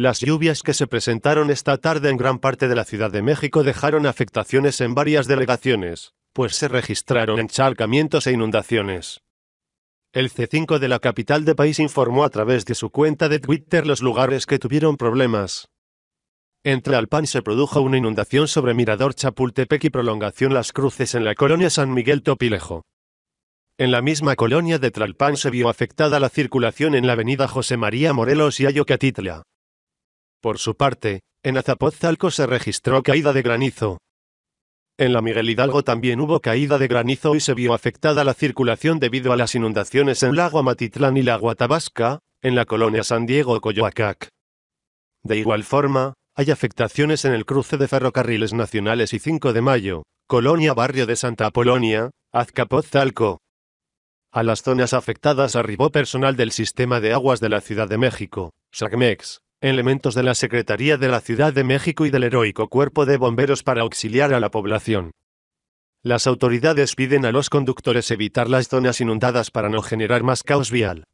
Las lluvias que se presentaron esta tarde en gran parte de la Ciudad de México dejaron afectaciones en varias delegaciones, pues se registraron encharcamientos e inundaciones. El C5 de la capital de país informó a través de su cuenta de Twitter los lugares que tuvieron problemas. En Tlalpan se produjo una inundación sobre Mirador Chapultepec y prolongación Las Cruces en la colonia San Miguel Topilejo. En la misma colonia de Tlalpan se vio afectada la circulación en la avenida José María Morelos y Ayocatitla. Por su parte, en Azapozalco se registró caída de granizo. En la Miguel Hidalgo también hubo caída de granizo y se vio afectada la circulación debido a las inundaciones en Lago Amatitlán y Lago Atabasca, en la colonia San Diego Coyoacac. De igual forma, hay afectaciones en el cruce de ferrocarriles nacionales y 5 de mayo, colonia barrio de Santa Apolonia, Azcapotzalco. A las zonas afectadas arribó personal del sistema de aguas de la Ciudad de México, SACMEX, elementos de la Secretaría de la Ciudad de México y del heroico Cuerpo de Bomberos para auxiliar a la población. Las autoridades piden a los conductores evitar las zonas inundadas para no generar más caos vial.